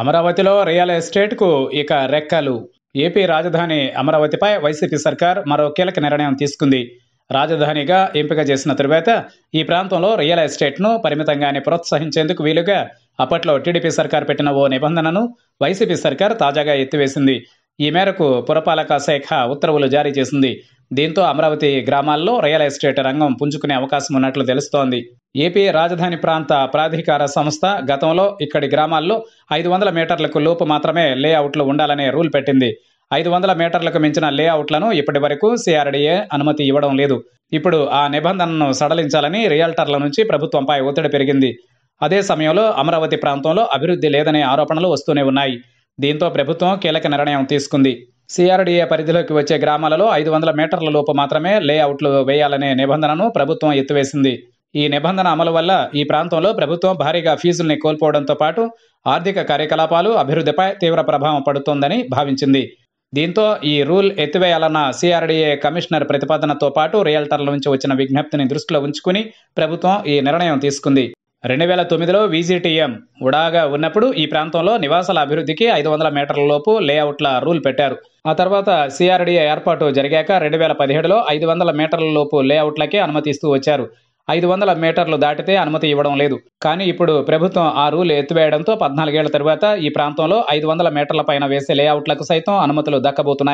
అమరావతిలో రియల్ ఎస్టేట్కు ఇక రెక్కలు ఏపీ రాజధాని అమరావతిపై వైసీపీ సర్కార్ మరో కీలక నిర్ణయం తీసుకుంది రాజధానిగా ఎంపిక చేసిన తరువాత ఈ ప్రాంతంలో రియల్ ఎస్టేట్ను పరిమితంగానే ప్రోత్సహించేందుకు వీలుగా అప్పట్లో టీడీపీ సర్కార్ పెట్టిన ఓ నిబంధనను వైసీపీ సర్కార్ తాజాగా ఎత్తివేసింది ఈ మేరకు పురపాలక శాఖ ఉత్తర్వులు జారీ చేసింది దీంతో అమరావతి గ్రామాల్లో రియల్ ఎస్టేట్ రంగం పుంజుకునే అవకాశం ఉన్నట్లు తెలుస్తోంది ఏపీ రాజధాని ప్రాంత ప్రాధికార సంస్థ గతంలో ఇక్కడి గ్రామాల్లో ఐదు వందల మీటర్లకు లోపు మాత్రమే లేఅవుట్లు ఉండాలనే రూల్ పెట్టింది ఐదు వందల మీటర్లకు మించిన లేఅవుట్లను ఇప్పటి వరకు సిఆర్డీఏ అనుమతి ఇవ్వడం లేదు ఇప్పుడు ఆ నిబంధనను సడలించాలని రియల్టర్ల నుంచి ప్రభుత్వంపై ఒత్తిడి పెరిగింది అదే సమయంలో అమరావతి ప్రాంతంలో అభివృద్ధి లేదనే ఆరోపణలు వస్తూనే ఉన్నాయి దీంతో ప్రభుత్వం కీలక నిర్ణయం తీసుకుంది సిఆర్డీఏ పరిధిలోకి వచ్చే గ్రామాలలో ఐదు వందల మీటర్ల లోపు మాత్రమే లేఅవుట్లు వేయాలనే నిబంధనను ప్రభుత్వం ఎత్తివేసింది ఈ నిబంధన అమలు వల్ల ఈ ప్రాంతంలో ప్రభుత్వం భారీగా ఫీజుల్ని కోల్పోవడంతో పాటు ఆర్థిక కార్యకలాపాలు అభివృద్ధిపై తీవ్ర ప్రభావం పడుతోందని భావించింది దీంతో ఈ రూల్ ఎత్తివేయాలన్న సిఆర్డీఏ కమిషనర్ ప్రతిపాదనతో పాటు రియల్టర్ల నుంచి వచ్చిన విజ్ఞప్తిని దృష్టిలో ఉంచుకుని ప్రభుత్వం ఈ నిర్ణయం తీసుకుంది రెండు వేల తొమ్మిదిలో వీజీటీఎం ఉడాగా ఉన్నప్పుడు ఈ ప్రాంతంలో నివాసాల అభివృద్ధికి ఐదు వందల మీటర్ల లోపు లేఅవుట్ల రూల్ పెట్టారు ఆ తర్వాత సిఆర్డీఏ ఏర్పాటు జరిగాక రెండు వేల పదిహేడులో ఐదు వందల మీటర్ల లోపు లేఅవుట్లకే అనుమతిస్తూ వచ్చారు ఐదు వందల మీటర్లు దాటితే అనుమతి ఇవ్వడం లేదు కానీ ఇప్పుడు ప్రభుత్వం ఆ రూల్ ఎత్తివేయడంతో పద్నాలుగేళ్ల తర్వాత ఈ ప్రాంతంలో ఐదు వందల మీటర్ల పైన వేసే లేఅవుట్లకు సైతం అనుమతులు దక్కబోతున్నాయి